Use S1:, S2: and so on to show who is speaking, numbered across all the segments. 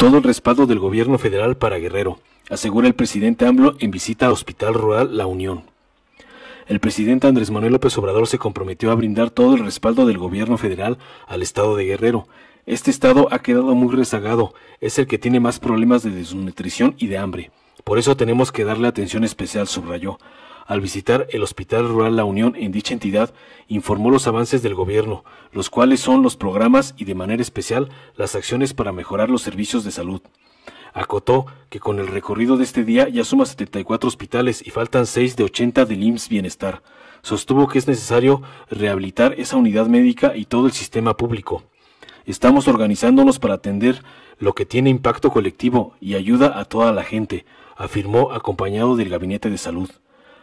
S1: Todo el respaldo del gobierno federal para Guerrero, asegura el presidente AMLO en visita a Hospital Rural La Unión. El presidente Andrés Manuel López Obrador se comprometió a brindar todo el respaldo del gobierno federal al estado de Guerrero. Este estado ha quedado muy rezagado, es el que tiene más problemas de desnutrición y de hambre. Por eso tenemos que darle atención especial, subrayó al visitar el Hospital Rural La Unión en dicha entidad, informó los avances del gobierno, los cuales son los programas y de manera especial las acciones para mejorar los servicios de salud. Acotó que con el recorrido de este día ya suma 74 hospitales y faltan 6 de 80 del IMSS Bienestar. Sostuvo que es necesario rehabilitar esa unidad médica y todo el sistema público. Estamos organizándonos para atender lo que tiene impacto colectivo y ayuda a toda la gente, afirmó acompañado del Gabinete de Salud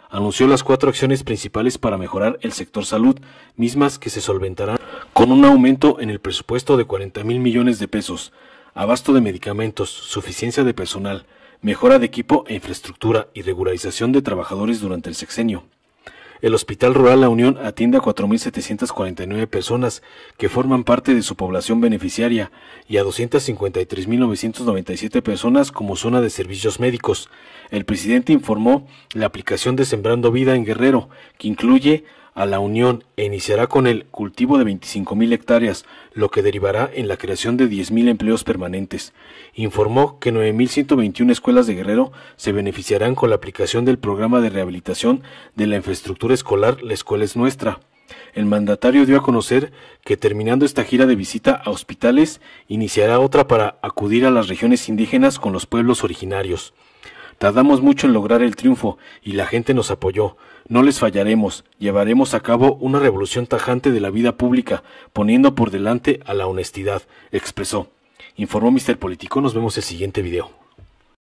S1: anunció las cuatro acciones principales para mejorar el sector salud, mismas que se solventarán con un aumento en el presupuesto de 40 mil millones de pesos, abasto de medicamentos, suficiencia de personal, mejora de equipo e infraestructura y regularización de trabajadores durante el sexenio. El Hospital Rural La Unión atiende a 4.749 personas que forman parte de su población beneficiaria y a 253.997 personas como zona de servicios médicos. El presidente informó la aplicación de Sembrando Vida en Guerrero, que incluye a la Unión e iniciará con el cultivo de 25.000 hectáreas, lo que derivará en la creación de 10.000 empleos permanentes. Informó que 9.121 escuelas de Guerrero se beneficiarán con la aplicación del programa de rehabilitación de la infraestructura escolar La Escuela es Nuestra. El mandatario dio a conocer que terminando esta gira de visita a hospitales, iniciará otra para acudir a las regiones indígenas con los pueblos originarios. Tardamos mucho en lograr el triunfo y la gente nos apoyó. No les fallaremos. Llevaremos a cabo una revolución tajante de la vida pública, poniendo por delante a la honestidad, expresó. Informó Mr. Político. Nos vemos el siguiente video.